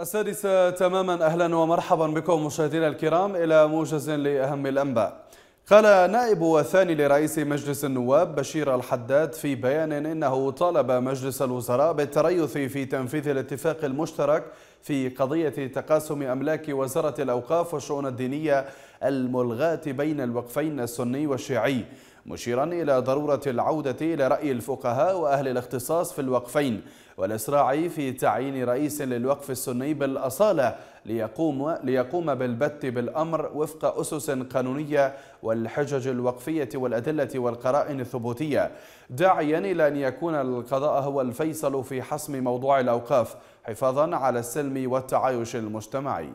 السادسة تماما أهلا ومرحبا بكم مشاهدينا الكرام إلى موجز لأهم الأنباء قال نائب وثاني لرئيس مجلس النواب بشير الحداد في بيان إنه طالب مجلس الوزراء بالتريث في تنفيذ الاتفاق المشترك في قضية تقاسم أملاك وزارة الأوقاف والشؤون الدينية الملغاة بين الوقفين السني والشيعي مشيرا إلى ضرورة العودة إلى رأي الفقهاء وأهل الاختصاص في الوقفين والإسراع في تعيين رئيس للوقف السني بالأصالة ليقوم, ليقوم بالبت بالأمر وفق أسس قانونية والحجج الوقفية والأدلة والقرائن الثبوتية داعيا إلى أن يكون القضاء هو الفيصل في حسم موضوع الأوقاف حفاظا على السلم والتعايش المجتمعي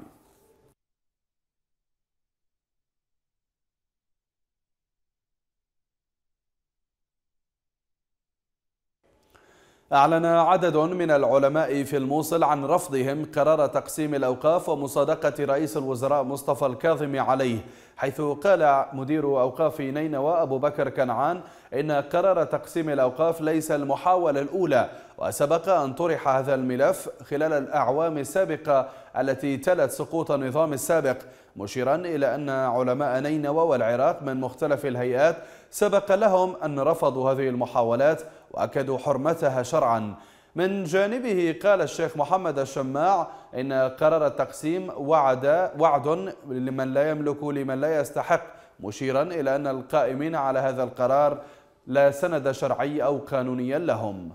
أعلن عدد من العلماء في الموصل عن رفضهم قرار تقسيم الأوقاف ومصادقة رئيس الوزراء مصطفى الكاظم عليه حيث قال مدير أوقاف نينوى أبو بكر كنعان إن قرار تقسيم الأوقاف ليس المحاولة الأولى وسبق أن طرح هذا الملف خلال الأعوام السابقة التي تلت سقوط النظام السابق مشيرا إلى أن علماء نينوى والعراق من مختلف الهيئات سبق لهم أن رفضوا هذه المحاولات وأكدوا حرمتها شرعا من جانبه قال الشيخ محمد الشماع إن قرار التقسيم وعد وعد لمن لا يملك لمن لا يستحق مشيرا إلى أن القائمين على هذا القرار لا سند شرعي أو قانوني لهم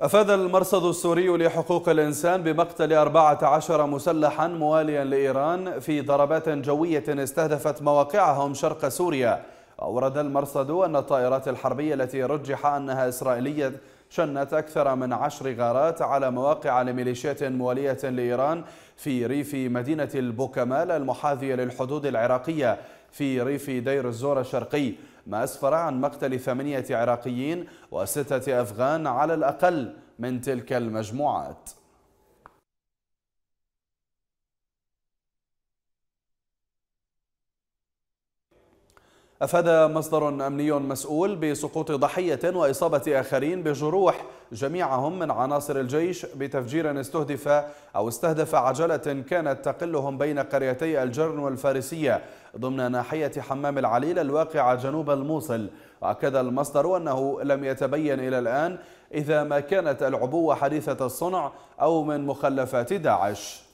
أفاد المرصد السوري لحقوق الإنسان بمقتل 14 مسلحا مواليا لإيران في ضربات جوية استهدفت مواقعهم شرق سوريا أورد المرصد أن الطائرات الحربية التي رجح أنها إسرائيلية شنت أكثر من عشر غارات على مواقع لميليشيات موالية لإيران في ريف مدينة البوكمال المحاذية للحدود العراقية في ريف دير الزور الشرقي ما أسفر عن مقتل ثمانية عراقيين وستة أفغان على الأقل من تلك المجموعات أفاد مصدر أمني مسؤول بسقوط ضحية وإصابة آخرين بجروح جميعهم من عناصر الجيش بتفجير استهدف أو استهدف عجلة كانت تقلهم بين قريتي الجرن والفارسية ضمن ناحية حمام العليل الواقعة جنوب الموصل وأكد المصدر أنه لم يتبين إلى الآن إذا ما كانت العبوة حديثة الصنع أو من مخلفات داعش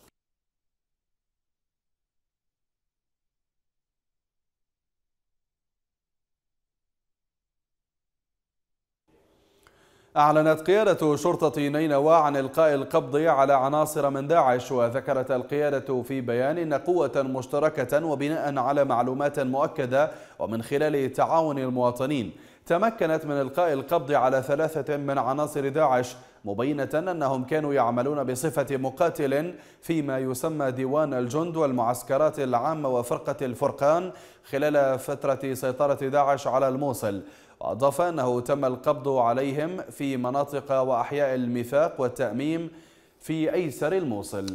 أعلنت قيادة شرطة نينوى عن إلقاء القبض على عناصر من داعش وذكرت القيادة في بيان أن قوة مشتركة وبناء على معلومات مؤكدة ومن خلال تعاون المواطنين تمكنت من إلقاء القبض على ثلاثة من عناصر داعش مبينة أنهم كانوا يعملون بصفة مقاتل فيما يسمى ديوان الجند والمعسكرات العامة وفرقة الفرقان خلال فترة سيطرة داعش على الموصل وأضاف أنه تم القبض عليهم في مناطق وأحياء الميثاق والتأميم في أيسر الموصل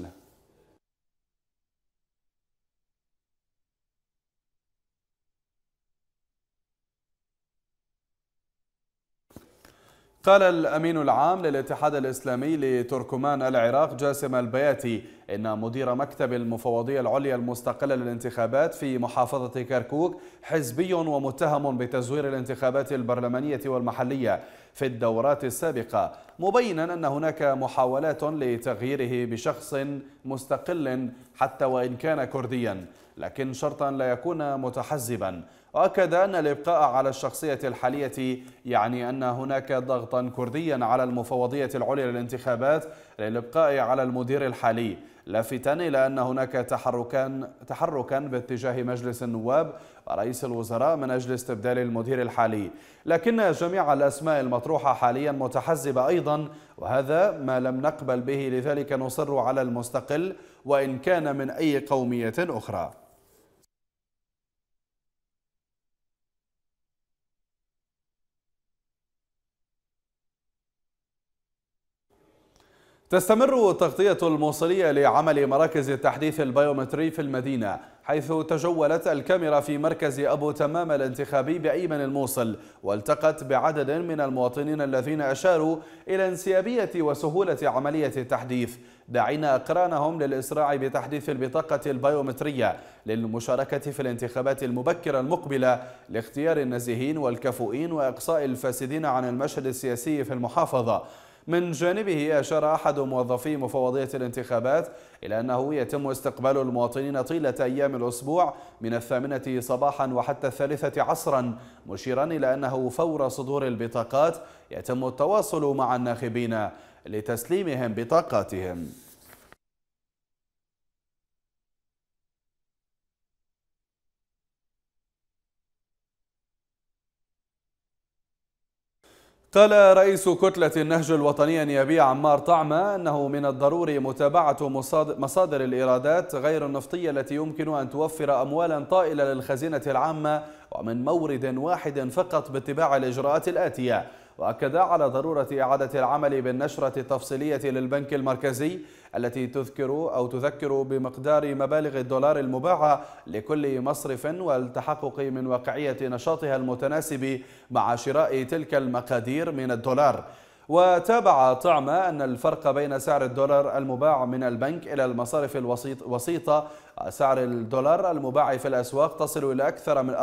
قال الأمين العام للاتحاد الإسلامي لتركمان العراق جاسم البياتي إن مدير مكتب المفوضية العليا المستقلة للانتخابات في محافظة كركوك حزبي ومتهم بتزوير الانتخابات البرلمانية والمحلية في الدورات السابقة مبينا أن هناك محاولات لتغييره بشخص مستقل حتى وإن كان كرديا لكن شرطا لا يكون متحزبا وأكد أن الإبقاء على الشخصية الحالية يعني أن هناك ضغطا كرديا على المفوضية العليا للانتخابات للإبقاء على المدير الحالي لافتا إلى أن هناك تحركا, تحركا باتجاه مجلس النواب ورئيس الوزراء من أجل استبدال المدير الحالي لكن جميع الأسماء المطروحة حاليا متحزبة أيضا وهذا ما لم نقبل به لذلك نصر على المستقل وإن كان من أي قومية أخرى تستمر تغطية الموصلية لعمل مراكز التحديث البيومتري في المدينة حيث تجولت الكاميرا في مركز أبو تمام الانتخابي بأيمن الموصل والتقت بعدد من المواطنين الذين أشاروا إلى انسيابية وسهولة عملية التحديث داعين أقرانهم للإسراع بتحديث البطاقة البيومترية للمشاركة في الانتخابات المبكرة المقبلة لاختيار النزيهين والكفؤين وإقصاء الفاسدين عن المشهد السياسي في المحافظة من جانبه أشار أحد موظفي مفوضية الانتخابات إلى أنه يتم استقبال المواطنين طيلة أيام الأسبوع من الثامنة صباحا وحتى الثالثة عصرا مشيرا إلى أنه فور صدور البطاقات يتم التواصل مع الناخبين لتسليمهم بطاقاتهم قال رئيس كتلة النهج الوطني النيابي عمار طعمة أنه من الضروري متابعة مصادر الإيرادات غير النفطية التي يمكن أن توفر أموالا طائلة للخزينة العامة ومن مورد واحد فقط باتباع الإجراءات الآتية وأكد على ضرورة إعادة العمل بالنشرة التفصيلية للبنك المركزي التي تذكر أو تذكر بمقدار مبالغ الدولار المباعة لكل مصرف والتحقق من واقعية نشاطها المتناسب مع شراء تلك المقادير من الدولار وتابع طعمة أن الفرق بين سعر الدولار المباع من البنك إلى المصارف الوسيطة سعر الدولار المباع في الأسواق تصل إلى أكثر من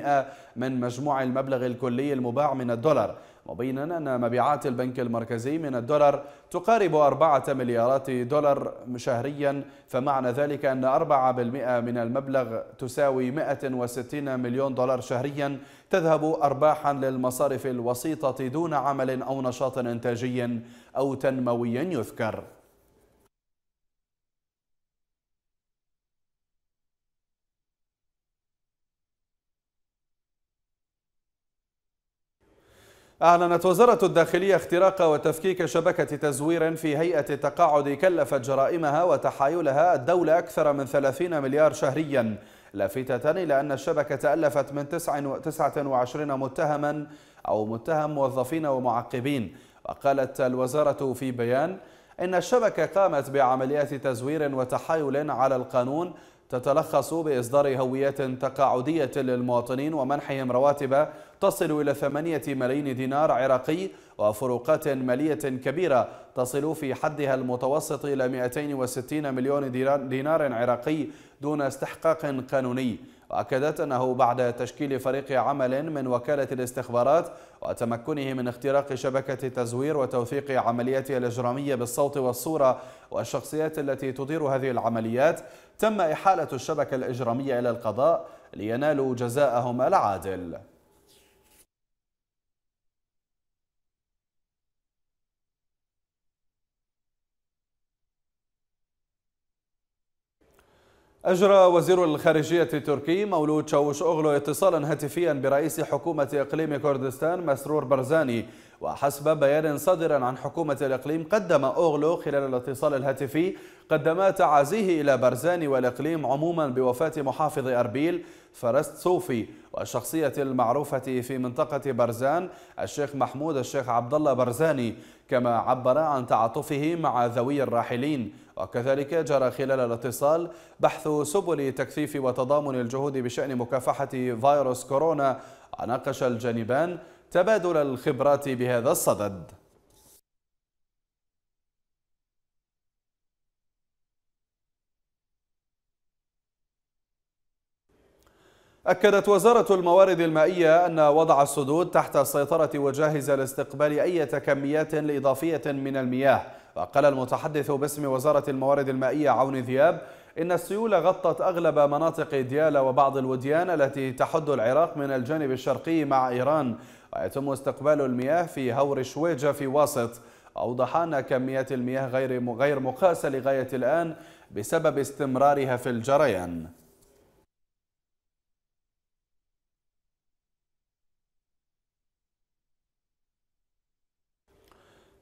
4% من مجموع المبلغ الكلي المباع من الدولار مبينا أن مبيعات البنك المركزي من الدولار تقارب 4 مليارات دولار شهريا فمعنى ذلك أن 4% من المبلغ تساوي 160 مليون دولار شهريا تذهب أرباحا للمصارف الوسيطة دون عمل أو نشاط إنتاجي أو تنموي يذكر أعلنت وزارة الداخلية اختراق وتفكيك شبكة تزوير في هيئة التقاعد كلفت جرائمها وتحايلها الدولة أكثر من 30 مليار شهريا لافتة إلى أن الشبكة تألفت من 29 متهما أو متهم موظفين ومعقبين وقالت الوزارة في بيان إن الشبكة قامت بعمليات تزوير وتحايل على القانون تتلخص بإصدار هويات تقاعدية للمواطنين ومنحهم رواتب تصل إلى 8 ملايين دينار عراقي وفروقات مالية كبيرة تصل في حدها المتوسط إلى 260 مليون دينار عراقي دون استحقاق قانوني وأكدت أنه بعد تشكيل فريق عمل من وكالة الاستخبارات وتمكنه من اختراق شبكة تزوير وتوثيق عملياتها الإجرامية بالصوت والصورة والشخصيات التي تدير هذه العمليات تم إحالة الشبكة الإجرامية إلى القضاء لينالوا جزاءهم العادل أجرى وزير الخارجية التركي مولود شاوش أغلو اتصالا هاتفيا برئيس حكومة إقليم كردستان مسرور برزاني وحسب بيان صادر عن حكومة الإقليم قدم أوغلو خلال الاتصال الهاتفي قدم تعازيه إلى برزان والإقليم عموما بوفاة محافظ أربيل فرست صوفي والشخصية المعروفة في منطقة برزان الشيخ محمود الشيخ عبد الله برزاني كما عبر عن تعاطفه مع ذوي الراحلين وكذلك جرى خلال الاتصال بحث سبل تكثيف وتضامن الجهود بشأن مكافحة فيروس كورونا وناقش الجانبان تبادل الخبرات بهذا الصدد أكدت وزارة الموارد المائية أن وضع السدود تحت السيطرة وجاهزة لاستقبال أي كميات إضافية من المياه وقال المتحدث باسم وزارة الموارد المائية عون ذياب إن السيول غطت أغلب مناطق ديالا وبعض الوديان التي تحد العراق من الجانب الشرقي مع إيران ويتم استقبال المياه في هور شويجة في واسط أوضح أن كميات المياه غير غير مقاسة لغاية الآن بسبب استمرارها في الجريان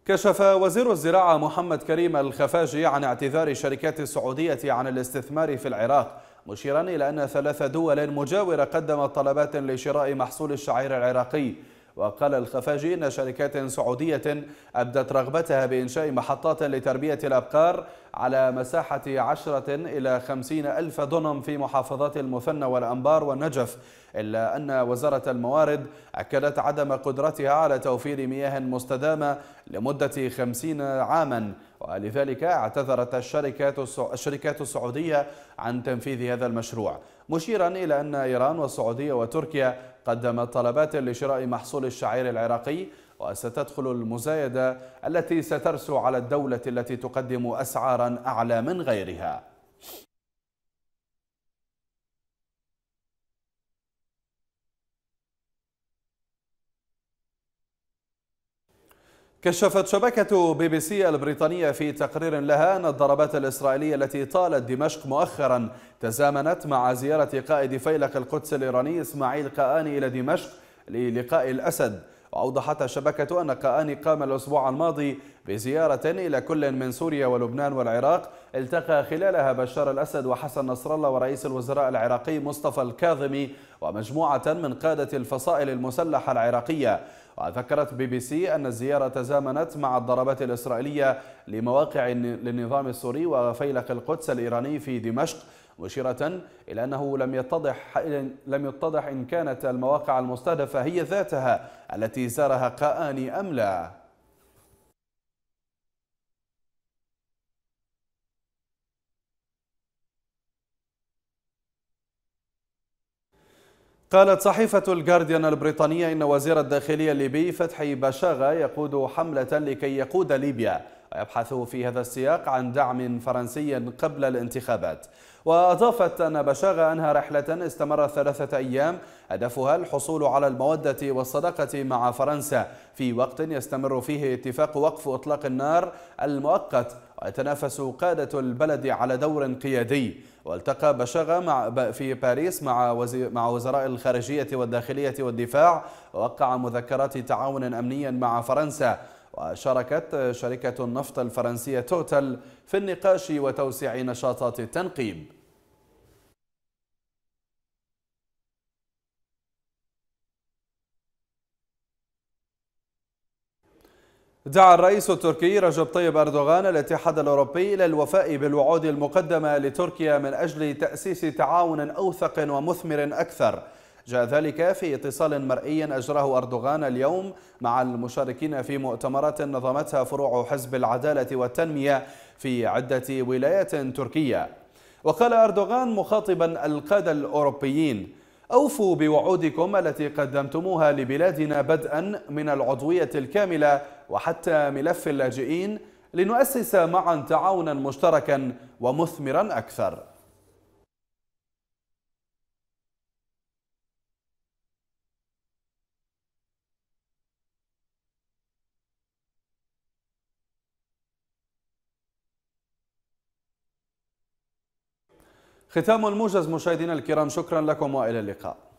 كشف وزير الزراعة محمد كريم الخفاجي عن اعتذار الشركات السعودية عن الاستثمار في العراق مشيرا إلى أن ثلاث دول مجاورة قدمت طلبات لشراء محصول الشعير العراقي وقال الخفاجي أن شركات سعودية أبدت رغبتها بإنشاء محطات لتربية الأبقار على مساحة 10 إلى 50 ألف دونم في محافظات المثنى والأنبار والنجف إلا أن وزارة الموارد أكدت عدم قدرتها على توفير مياه مستدامة لمدة 50 عاما ولذلك اعتذرت الشركات الشركات السعودية عن تنفيذ هذا المشروع مشيرا إلى أن إيران والسعودية وتركيا قدمت طلبات لشراء محصول الشعير العراقي وستدخل المزايدة التي سترسو على الدولة التي تقدم أسعارا أعلى من غيرها كشفت شبكة بي بي سي البريطانية في تقرير لها أن الضربات الإسرائيلية التي طالت دمشق مؤخرا تزامنت مع زيارة قائد فيلق القدس الإيراني إسماعيل قاني إلى دمشق للقاء الأسد وأوضحت الشبكة أن قاني قام الأسبوع الماضي بزيارة إلى كل من سوريا ولبنان والعراق التقى خلالها بشار الأسد وحسن نصر الله ورئيس الوزراء العراقي مصطفى الكاظمي ومجموعة من قادة الفصائل المسلحة العراقية وذكرت بي بي سي أن الزيارة تزامنت مع الضربات الإسرائيلية لمواقع للنظام السوري وفيلق القدس الإيراني في دمشق مشيرة إلى أنه لم يتضح لم يتضح إن كانت المواقع المستهدفة هي ذاتها التي زارها قاني أم لا قالت صحيفة الجارديان البريطانية إن وزير الداخلية الليبي فتحي باشاغا يقود حملة لكي يقود ليبيا ويبحث في هذا السياق عن دعم فرنسي قبل الانتخابات وأضافت أن بشاغة أنهى رحلة استمرت ثلاثة أيام هدفها الحصول على المودة والصداقة مع فرنسا في وقت يستمر فيه اتفاق وقف إطلاق النار المؤقت ويتنافس قادة البلد على دور قيادي والتقى بشغة مع في باريس مع وزير مع وزراء الخارجية والداخلية والدفاع ووقع مذكرات تعاون أمني مع فرنسا وشاركت شركة النفط الفرنسية توتل في النقاش وتوسيع نشاطات التنقيب دعا الرئيس التركي رجب طيب أردوغان الاتحاد الأوروبي إلى الوفاء بالوعود المقدمة لتركيا من أجل تأسيس تعاون أوثق ومثمر أكثر جاء ذلك في اتصال مرئي أجراه أردوغان اليوم مع المشاركين في مؤتمرات نظمتها فروع حزب العدالة والتنمية في عدة ولايات تركية وقال أردوغان مخاطبا القادة الأوروبيين أوفوا بوعودكم التي قدمتموها لبلادنا بدءا من العضوية الكاملة وحتى ملف اللاجئين لنؤسس معا تعاونا مشتركا ومثمرا أكثر ختام الموجز مشاهدينا الكرام شكرا لكم والى اللقاء